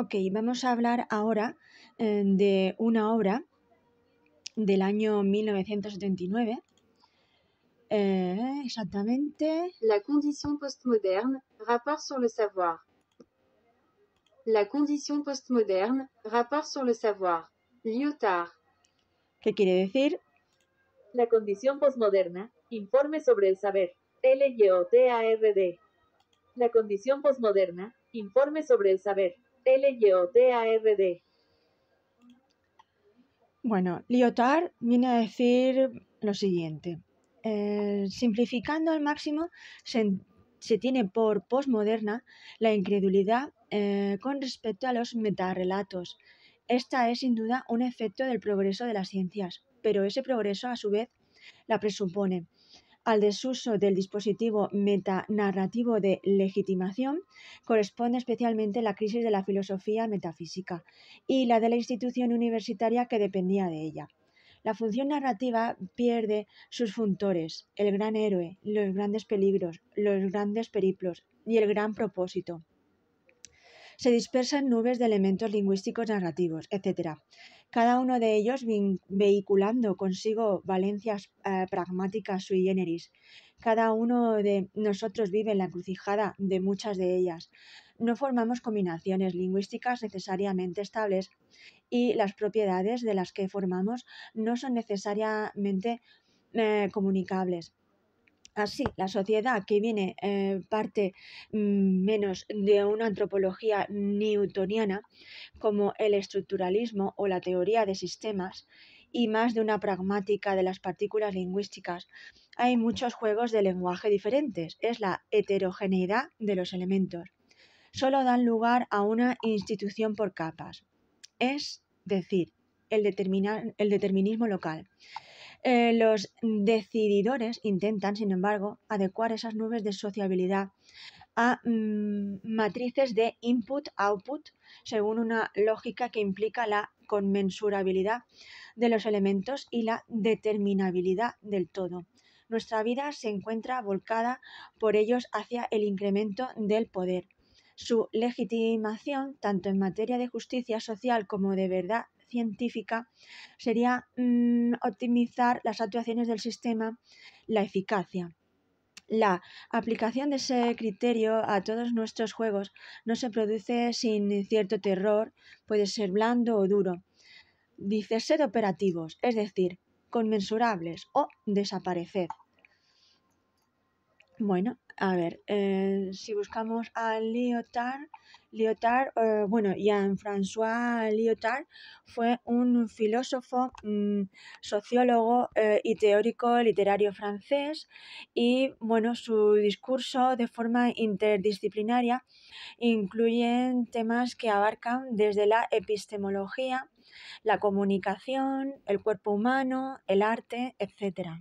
Ok, vamos a hablar ahora eh, de una obra del año 1979. Eh, exactamente. La Condición Postmoderna, rapport sur le savoir. La Condición Postmoderna, rapport sur le savoir. Lyotard. ¿Qué quiere decir? La condición postmoderna, informe sobre el saber. L-Y-O-T-A-R-D. La condición postmoderna, informe sobre el saber. Bueno, Lyotard viene a decir lo siguiente. Eh, simplificando al máximo, se, tiene por posmoderna la incredulidad eh, con respecto a los metarrelatos. Esta es sin duda un efecto del progreso de las ciencias, pero ese progreso a su vez la presupone al desuso del dispositivo metanarrativo de legitimación corresponde especialmente la crisis de la filosofía metafísica y la de la institución universitaria que dependía de ella. La función narrativa pierde sus funtores, el gran héroe, los grandes peligros, los grandes periplos y el gran propósito. Se dispersan nubes de elementos lingüísticos narrativos, etc cada uno de ellos vehiculando consigo valencias eh, pragmáticas sui generis. Cada uno de nosotros vive en la encrucijada de muchas de ellas. No formamos combinaciones lingüísticas necesariamente estables y las propiedades de las que formamos no son necesariamente eh, comunicables. Así, ah, la sociedad que viene eh, parte mm, menos de una antropología newtoniana, como el estructuralismo o la teoría de sistemas, y más de una pragmática de las partículas lingüísticas. Hay muchos juegos de lenguaje diferentes, es la heterogeneidad de los elementos. Solo dan lugar a una institución por capas, es decir, el determinismo local eh, los decididores intentan, sin embargo, adecuar esas nubes de sociabilidad a mm, matrices de input-output según una lógica que implica la conmensurabilidad de los elementos y la determinabilidad del todo. Nuestra vida se encuentra volcada por ellos hacia el incremento del poder. Su legitimación, tanto en materia de justicia social como de verdad científica sería mm, optimizar las actuaciones del sistema, la eficacia. La aplicación de ese criterio a todos nuestros juegos no se produce sin cierto terror, puede ser blando o duro. Dice ser operativos, es decir, conmensurables o desaparecer. Bueno, a ver, eh, si buscamos a Lyotard, Lyotard, eh, bueno, Jean-François Lyotard fue un filósofo, mm, sociólogo eh, y teórico literario francés y, bueno, su discurso de forma interdisciplinaria incluye temas que abarcan desde la epistemología, la comunicación, el cuerpo humano, el arte, etcétera.